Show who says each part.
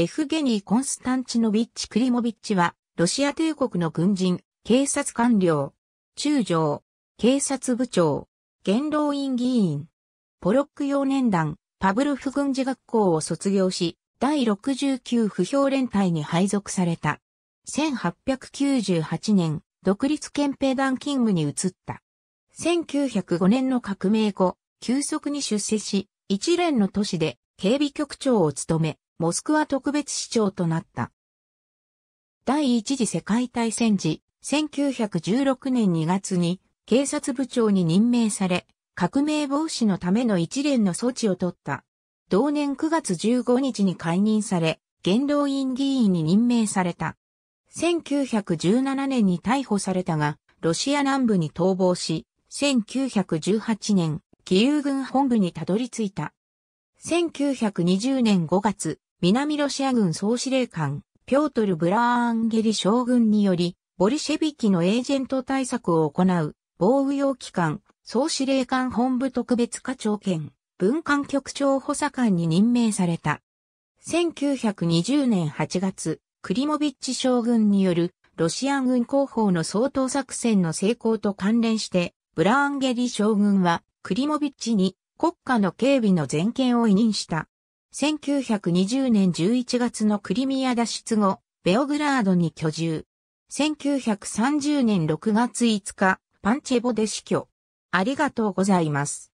Speaker 1: エ
Speaker 2: フゲニー・コンスタンチノビッチ・クリモビッチは、ロシア帝国の軍人、警察官僚、中将、警察部長、元老院議員、ポロック幼年団、パブルフ軍事学校を卒業し、第69不評連隊に配属された。1898年、独立憲兵団勤務に移った。1905年の革命後、急速に出世し、一連の都市で警備局長を務め、モスクワ特別市長となった。第一次世界大戦時、1916年2月に警察部長に任命され、革命防止のための一連の措置を取った。同年9月15日に解任され、元老院議員に任命された。1917年に逮捕されたが、ロシア南部に逃亡し、1918年、義勇軍本部にたどり着いた。1920年5月、南ロシア軍総司令官、ピョートル・ブラーンゲリ将軍により、ボリシェビキのエージェント対策を行う、防御用機関、総司令官本部特別課長兼、文官局長補佐官に任命された。1920年8月、クリモビッチ将軍による、ロシア軍広報の総統作戦の成功と関連して、ブラーンゲリ将軍は、クリモビッチに国家の警備の全権を委任した。1920年11月のクリミア脱出後、ベオグラードに居住。1930年6月5日、パンチェボで死去。ありがとうございます。